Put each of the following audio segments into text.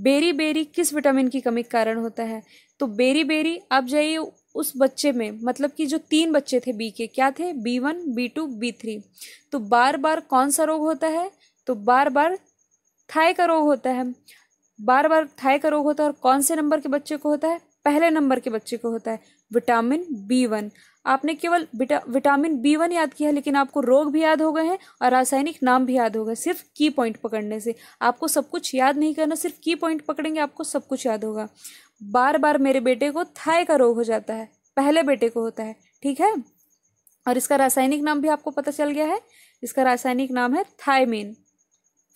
berry berry किस vitamin की कमी के कारण होता है तो बेरी बेरी आप जाइए उस बच्चे में मतलब कि जो तीन बच्चे थे बी के क्या थे B one B two B three तो बार बार कौन सा रोग होता है तो बार बार थाय का रोग होता है बार बार थाय का रोग होता है और कौन से नंबर के बच्चे को होता है पहले नंबर के बच्चे को होता है विटामिन बी वन आपने केवल विटामिन बी वन याद किया है लेकिन आपको रोग भी याद हो गए हैं और रासायनिक नाम भी याद हो गए सिर्फ की पॉइंट पकड़ने से आपको सब कुछ याद नहीं करना सिर्फ की पॉइंट पकड़ेंगे आपको सब कुछ याद होगा बार बार मेरे बेटे को थाय का रोग हो जाता है पहले बेटे को होता है ठीक है और इसका रासायनिक नाम भी आपको पता चल गया है इसका रासायनिक नाम है थायमिन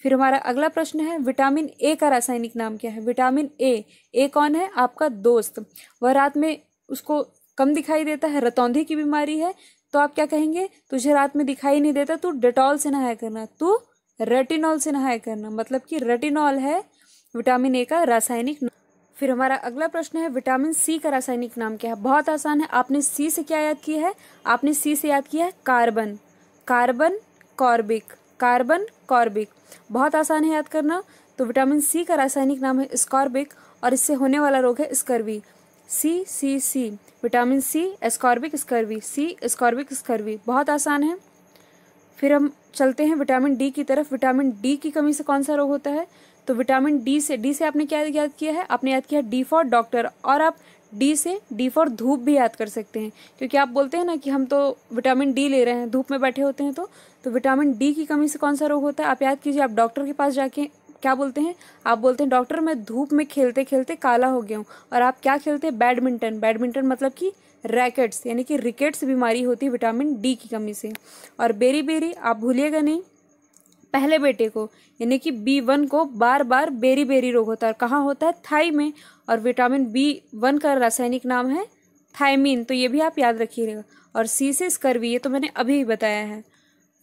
फिर हमारा अगला प्रश्न है विटामिन ए का रासायनिक नाम क्या है विटामिन ए ए कौन है आपका दोस्त वह रात में उसको कम दिखाई देता है रतौंधी की बीमारी है तो आप क्या कहेंगे तुझे रात में दिखाई नहीं देता तू डेटॉल से नहाया करना तू रेटिनॉल से नहाया करना मतलब कि रेटिनॉल है विटामिन ए का रासायनिक फिर हमारा अगला प्रश्न है विटामिन सी का रासायनिक नाम क्या है बहुत आसान है आपने सी से क्या याद किया है आपने सी से याद किया है कार्बन कार्बन कॉर्बिक कार्बन कॉर्बिक बहुत आसान है याद करना तो विटामिन सी का रासायनिक नाम है स्कॉर्बिक और इससे होने वाला रोग है scurvy C C C vitamin C ascorbic scurvy C ascorbic scurvy बहुत आसान है फिर हम चलते हैं विटामिन डी की तरफ विटामिन डी की कमी से कौन सा रोग होता है तो विटामिन डी से डी से आपने क्या याद किया है आपने याद किया डी फॉर डॉक्टर और आप डी से डी फॉर धूप भी याद कर सकते हैं क्योंकि आप बोलते हैं ना कि हम तो विटामिन डी ले रहे हैं धूप में बैठे होते हैं तो तो विटामिन डी की कमी से कौन सा रोग होता है आप याद कीजिए आप डॉक्टर के पास जाके क्या बोलते हैं आप बोलते हैं डॉक्टर मैं धूप में खेलते खेलते काला हो गया हूँ और आप क्या खेलते हैं बैडमिंटन बैडमिंटन मतलब कि रैकेट्स यानी कि रिकेट्स बीमारी होती है विटामिन डी की कमी से और बेरी बेरी आप भूलिएगा नहीं पहले बेटे को यानी कि बी वन को बार बार बेरी बेरी रोग होता है और कहाँ होता है थाई में और विटामिन बी वन का रासायनिक नाम है थायमीन तो ये भी आप याद रखिएगा और सी से स्कर्वी ये तो मैंने अभी बताया है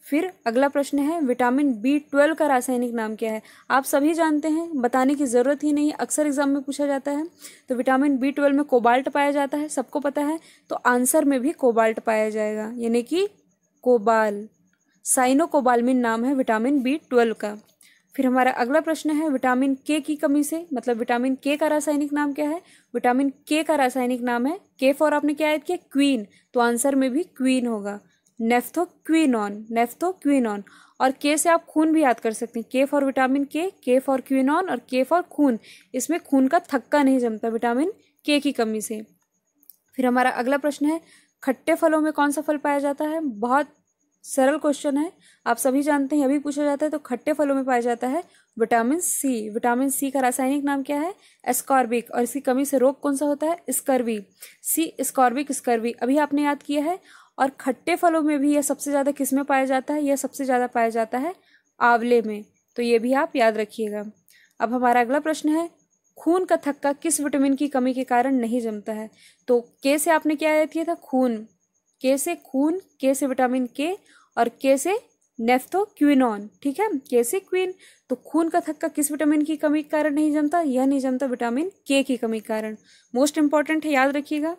फिर अगला प्रश्न है विटामिन बी ट्वेल्व का रासायनिक नाम क्या है आप सभी जानते हैं बताने की ज़रूरत ही नहीं अक्सर एग्जाम में पूछा जाता है तो विटामिन बी ट्वेल्व में कोबाल्ट पाया जाता है सबको पता है तो आंसर में भी कोबाल्ट पाया जाएगा यानी कि कोबाल साइनोकोबालमिन नाम है विटामिन बी ट्वेल्व का फिर हमारा अगला प्रश्न है विटामिन के की कमी से मतलब विटामिन के का रासायनिक नाम क्या है विटामिन के का रासायनिक नाम है के फॉर आपने क्या याद किया क्वीन तो आंसर में भी क्वीन होगा नेस्थोक्विनॉन नेस्थोक्विनॉन और के से आप खून भी याद कर सकते हैं के फॉर विटामिन के के फॉर क्विनॉन और के फॉर खून इसमें खून का थक्का नहीं जमता विटामिन के की कमी से फिर हमारा अगला प्रश्न है खट्टे फलों में कौन सा फल पाया जाता है बहुत सरल क्वेश्चन है आप सभी जानते हैं अभी पूछा जाता है तो खट्टे फलों में पाया जाता है विटामिन सी विटामिन सी का रासायनिक नाम क्या है एस्कॉर्बिक और इसकी कमी से रोग कौन सा होता है स्कर्वी सी स्कॉर्बिक स्कर्वी अभी आपने याद किया है और खट्टे फलों में भी यह सबसे ज़्यादा किस में पाया जाता है यह सबसे ज़्यादा पाया जाता है आंवले में तो ये भी आप याद रखिएगा अब हमारा अगला प्रश्न है खून का थक्का किस विटामिन की कमी के कारण नहीं जमता है तो के से आपने क्या याद किया था खून के से खून के से विटामिन के और के से नेफ्थो नेफ्थोक्विनॉन ठीक है के से क्वीन तो खून का थक्का किस विटामिन की कमी के कारण नहीं जमता यह नहीं जमता विटामिन के की कमी के कारण मोस्ट इंपॉर्टेंट है याद रखिएगा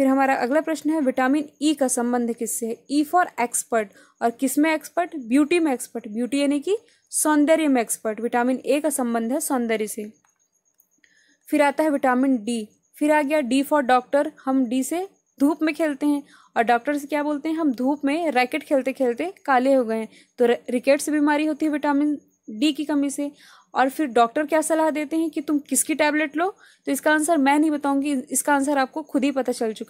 फिर हमारा अगला प्रश्न है विटामिन ई e का संबंध किससे है ई फॉर एक्सपर्ट और किस में एक्सपर्ट ब्यूटी में एक्सपर्ट ब्यूटी यानी कि सौंदर्य में एक्सपर्ट विटामिन ए का संबंध है सौंदर्य से फिर आता है विटामिन डी फिर आ गया डी फॉर डॉक्टर हम डी से धूप में खेलते हैं और डॉक्टर से क्या बोलते हैं हम धूप में रैकेट खेलते खेलते काले हो गए हैं तो रिकेट से बीमारी होती है विटामिन डी की कमी से और फिर डॉक्टर क्या सलाह देते हैं कि तुम किसकी टैबलेट लो तो इसका आंसर मैं नहीं बताऊंगी इसका आंसर आपको खुद ही पता चल चुका